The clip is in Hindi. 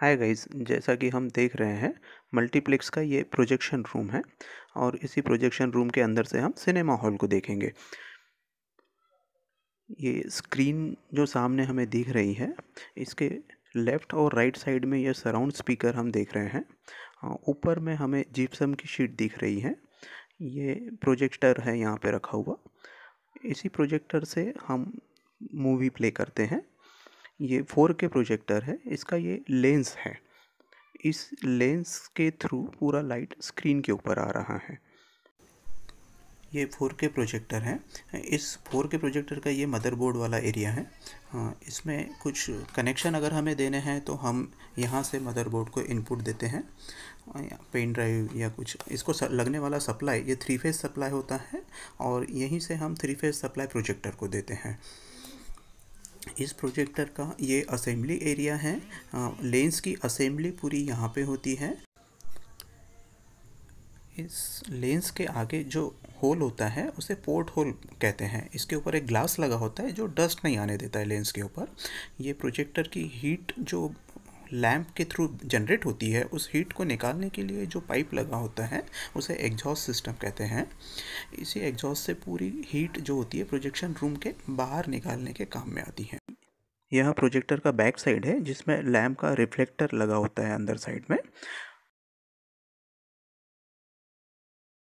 हाय गाइस जैसा कि हम देख रहे हैं मल्टीप्लेक्स का ये प्रोजेक्शन रूम है और इसी प्रोजेक्शन रूम के अंदर से हम सिनेमा हॉल को देखेंगे ये स्क्रीन जो सामने हमें दिख रही है इसके लेफ़्ट और राइट साइड में ये सराउंड स्पीकर हम देख रहे हैं हाँ, ऊपर में हमें जिप्सम की शीट दिख रही है ये प्रोजेक्टर है यहाँ पे रखा हुआ इसी प्रोजेक्टर से हम मूवी प्ले करते हैं ये फोर के प्रोजेक्टर है इसका ये लेंस है इस लेंस के थ्रू पूरा लाइट स्क्रीन के ऊपर आ रहा है ये फोर के प्रोजेक्टर है इस फोर के प्रोजेक्टर का ये मदरबोर्ड वाला एरिया है हाँ, इसमें कुछ कनेक्शन अगर हमें देने हैं तो हम यहाँ से मदरबोर्ड को इनपुट देते हैं पेन ड्राइव या कुछ इसको लगने वाला सप्लाई ये थ्री फेज सप्लाई होता है और यहीं से हम थ्री फेज सप्लाई प्रोजेक्टर को देते हैं इस प्रोजेक्टर का ये असेंबली एरिया है लेंस की असेंबली पूरी यहाँ पे होती है इस लेंस के आगे जो होल होता है उसे पोर्ट होल कहते हैं इसके ऊपर एक ग्लास लगा होता है जो डस्ट नहीं आने देता है लेंस के ऊपर ये प्रोजेक्टर की हीट जो लैम्प के थ्रू जनरेट होती है उस हीट को निकालने के लिए जो पाइप लगा होता है उसे एग्जॉस्ट सिस्टम कहते हैं इसी एग्जॉस्ट से पूरी हीट जो होती है प्रोजेक्शन रूम के बाहर निकालने के काम में आती है यह प्रोजेक्टर का बैक साइड है जिसमें लैम्प का रिफ्लेक्टर लगा होता है अंदर साइड में